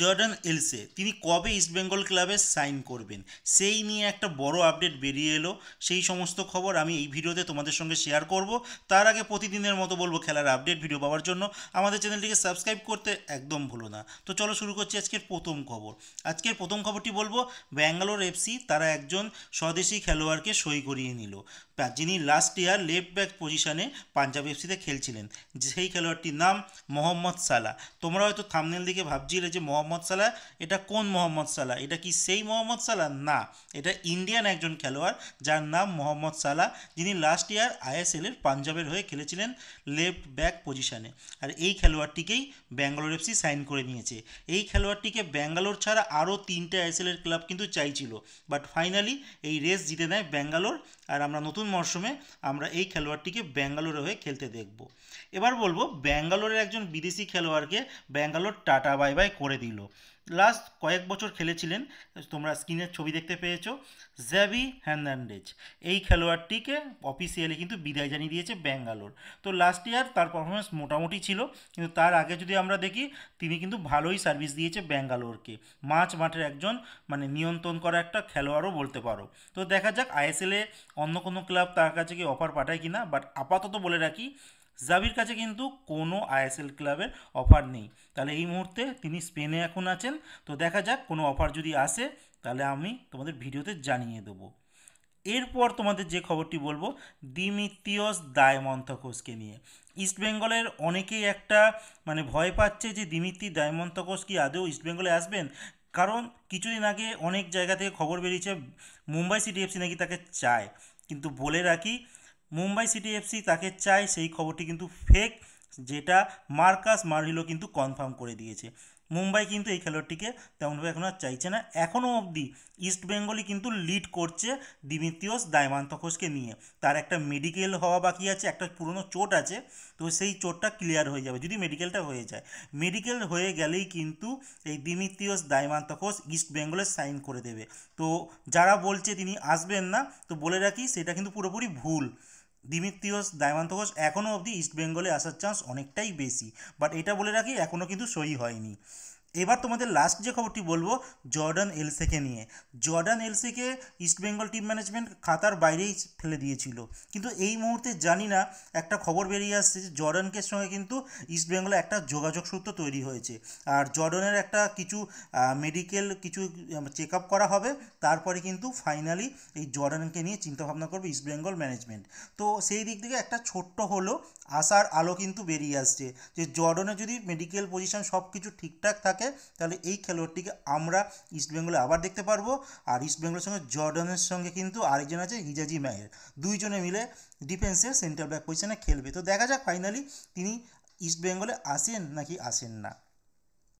Jordan Elsey তিনি কবে ইস্টবেঙ্গল ক্লাবে সাইন করবেন সেই নিয়ে একটা বড় আপডেট বেরিয়ে এলো সেই সমস্ত খবর আমি এই ভিডিওতে তোমাদের সঙ্গে শেয়ার করব তার আগে প্রতিদিনের মতো বলবো খেলার আপডেট ভিডিও পাওয়ার জন্য আমাদের চ্যানেলটিকে সাবস্ক্রাইব করতে একদম ভুলো না তো চলো শুরু করছি আজকের প্রথম খবর আজকের প্রথম খবরটি বলবো ব্যাঙ্গালোর এফসি তারা একজন স্বদেশি খেলোয়াড়কে সই করিয়ে নিল যিনি লাস্ট ইয়ার লেফট ব্যাক পজিশনে পাঞ্জাব এফসিতে খেলছিলেন সেই খেলোয়াড়টির নাম মোহাম্মদ সালা তোমরা হয়তো থামনেল দিকে ভাবছিলে যে মোহাম্মদ মোহাম্মদ সালাহ এটা কোন মোহাম্মদ সালাহ এটা কি সেই মোহাম্মদ সালাহ না এটা ইন্ডিয়ান একজন খেলোয়াড় যার নাম মোহাম্মদ সালাহ যিনি লাস্ট ইয়ার আইএসএলের পাঞ্জাবের হয়ে খেলেছিলেন লেফট ব্যাক পজিশানে আর এই খেলোয়াড়টিকেই ব্যাঙ্গালোর এফসি সাইন করে নিয়েছে এই খেলোয়াড়টিকে ব্যাঙ্গালোর ছাড়া আরও তিনটে আইএসএলের ক্লাব কিন্তু চাইছিল বাট ফাইনালি এই রেস জিতে নেয় ব্যাঙ্গালোর আর আমরা নতুন মরশুমে আমরা এই খেলোয়াড়টিকে ব্যাঙ্গালোরে হয়ে খেলতে দেখব এবার বলবো ব্যাঙ্গালোরের একজন বিদেশি খেলোয়াড়কে ব্যাঙ্গালোর টাটা বাই বাই করে দিল ছিল লাস্ট কয়েক বছর খেলেছিলেন তোমরা স্ক্রিনের ছবি দেখতে পেয়েছো জ্যাভি হ্যান্ডান্ডেজ এই খেলোয়াড়টিকে অফিসিয়ালি কিন্তু বিদায় জানিয়ে দিয়েছে ব্যাঙ্গালোর তো লাস্ট ইয়ার তার পারফরমেন্স মোটামুটি ছিল কিন্তু তার আগে যদি আমরা দেখি তিনি কিন্তু ভালোই সার্ভিস দিয়েছে ব্যাঙ্গালোরকে মাঝ মাঠের একজন মানে নিয়ন্ত্রণ করা একটা খেলোয়াড়ও বলতে পারো তো দেখা যাক আইএসএলে অন্য কোনো ক্লাব তার কাছে কি অফার পাঠায় কিনা বাট আপাতত বলে রাখি জাবির কাছে কিন্তু কোনো আইএসএল ক্লাবের অফার নেই তাহলে এই মুহূর্তে তিনি স্পেনে এখন আছেন তো দেখা যাক কোনো অফার যদি আসে তাহলে আমি তোমাদের ভিডিওতে জানিয়ে দেবো এরপর তোমাদের যে খবরটি বলবো দিমিত্রিয়স দায়মন্তকোষকে নিয়ে ইস্টবেঙ্গলের অনেকেই একটা মানে ভয় পাচ্ছে যে দিমিত্রি দায়মন্তকোষ কি আদৌ ইস্টবেঙ্গলে আসবেন কারণ কিছুদিন আগে অনেক জায়গা থেকে খবর বেরিয়েছে মুম্বাই সিটি এফসি নাকি তাকে চায় কিন্তু বলে রাখি মুম্বাই সিটি এফসি তাকে চায় সেই খবরটি কিন্তু ফেক যেটা মার্কাস মারহিলো কিন্তু কনফার্ম করে দিয়েছে মুম্বাই কিন্তু এই খেলোয়াড়টিকে তেমনভাবে এখন আর চাইছে না এখনও অবধি ইস্ট বেঙ্গলই কিন্তু লিড করছে দিমিত্রিয়স দায়মান্তকোষকে নিয়ে তার একটা মেডিকেল হওয়া বাকি আছে একটা পুরনো চোট আছে তো সেই চোটটা ক্লিয়ার হয়ে যাবে যদি মেডিকেলটা হয়ে যায় মেডিকেল হয়ে গেলেই কিন্তু এই দিমিত্রিয়স দায়মান্তকোষ ইস্ট বেঙ্গলে সাইন করে দেবে তো যারা বলছে তিনি আসবেন না তো বলে রাখি সেটা কিন্তু পুরোপুরি ভুল দিমিত্রিয়স দায়মান্ত ঘোষ এখনও অবধি ইস্টবেঙ্গলে আসার চান্স অনেকটাই বেশি বাট এটা বলে রাখি এখনও কিন্তু সই হয়নি এবার তোমাদের লাস্ট যে খবরটি বলবো জর্ডান এলসেকে নিয়ে জর্ডান এলসেকে ইস্টবেঙ্গল টিম ম্যানেজমেন্ট খাতার বাইরেই ফেলে দিয়েছিল কিন্তু এই মুহূর্তে জানি না একটা খবর বেরিয়ে আসছে যে জর্ডানকে সঙ্গে কিন্তু ইস্টবেঙ্গলে একটা যোগাযোগ সূত্র তৈরি হয়েছে আর জর্ডানের একটা কিছু মেডিকেল কিছু চেক আপ করা হবে তারপরে কিন্তু ফাইনালি এই জর্ডানকে নিয়ে চিন্তাভাবনা করবে ইস্টবেঙ্গল ম্যানেজমেন্ট তো সেই দিক থেকে একটা ছোট্ট হলো আশার আলো কিন্তু বেরিয়ে আসছে যে জর্ডানে যদি মেডিকেল পজিশন সব কিছু ঠিকঠাক থাকে থাকে তাহলে এই খেলোয়াড়টিকে আমরা ইস্টবেঙ্গলে আবার দেখতে পারবো আর ইস্টবেঙ্গলের সঙ্গে জর্ডনের সঙ্গে কিন্তু আরেকজন আছে হিজাজি মায়ের দুইজনে মিলে ডিফেন্সের সেন্টার ব্যাক পজিশনে খেলবে তো দেখা যাক ফাইনালি তিনি ইস্টবেঙ্গলে আসেন নাকি আসেন না